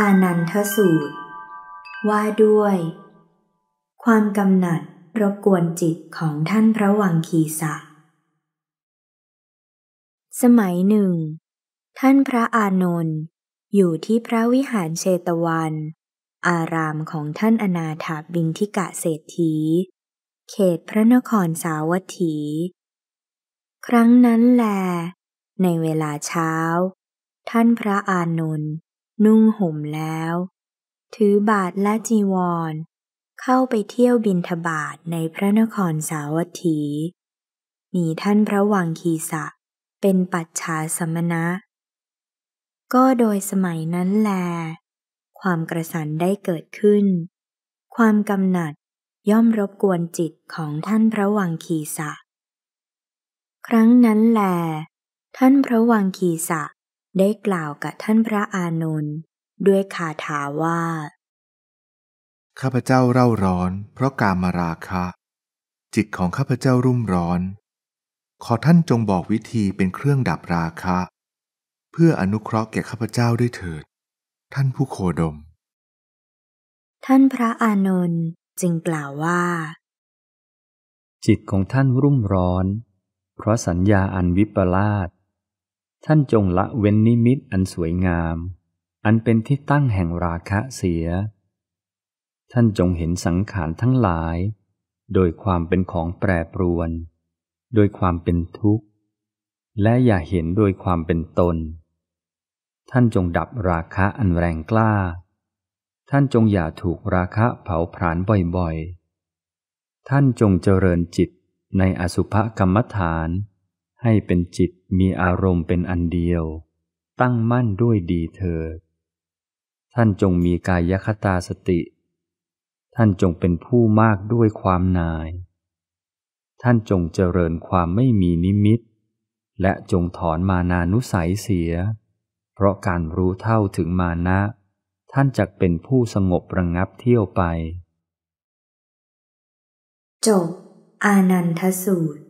อานันทสูตร ว่าด้วย ความกำหนัดรบกวนจิตของท่านพระวังคีสะสมัยหนึ่ง ท่านพระอานนท์อยู่ที่พระวิหารเชตวัน อารามของท่านอนาถาบินทิกะเศรษฐี เขตพระนครสาวัตถี ครั้งนั้นแล ในเวลาเช้า ท่านพระอานนท์นุ่งห่มแล้ว ถือบาทและจีวร เข้าไปเที่ยวบินทบาทในพระนครสาวัตถี มีท่านพระวังคีสะเป็นปัจฉาสมณะ ก็โดยสมัยนั้นแล ความกระสันได้เกิดขึ้น ความกำหนัดย่อมรบกวนจิตของท่านพระวังคีสะครั้งนั้นแล ท่านพระวังคีสะได้กล่าวกับท่านพระอานนท์ด้วยคาถาว่า ข้าพเจ้าเร่าร้อน เพราะกามาราคะ จิตของข้าพเจ้ารุ่มร้อน ขอท่านจงบอกวิธีเป็นเครื่องดับราคะ เพื่ออนุเคราะห์แก่ข้าพเจ้าด้วยเถิด ท่านผู้โคดม ท่านพระอานนท์จึงกล่าวว่า จิตของท่านรุ่มร้อน เพราะสัญญาอันวิปลาสท่านจงละเว้นนิมิตอันสวยงาม อันเป็นที่ตั้งแห่งราคะเสีย ท่านจงเห็นสังขารทั้งหลาย โดยความเป็นของแปรปรวน โดยความเป็นทุกข์ และอย่าเห็นโดยความเป็นตน ท่านจงดับราคะอันแรงกล้า ท่านจงอย่าถูกราคะเผาผลาญบ่อยๆ ท่านจงเจริญจิตในอสุภกรรมฐานให้เป็นจิตมีอารมณ์เป็นอันเดียว ตั้งมั่นด้วยดีเถิด ท่านจงมีกายคตาสติ ท่านจงเป็นผู้มากด้วยความนาย ท่านจงเจริญความไม่มีนิมิตและจงถอนมานานุสัยเสีย เพราะการรู้เท่าถึงมานะ ท่านจักเป็นผู้สงบระงงับเที่ยวไปจบอานันทสูตร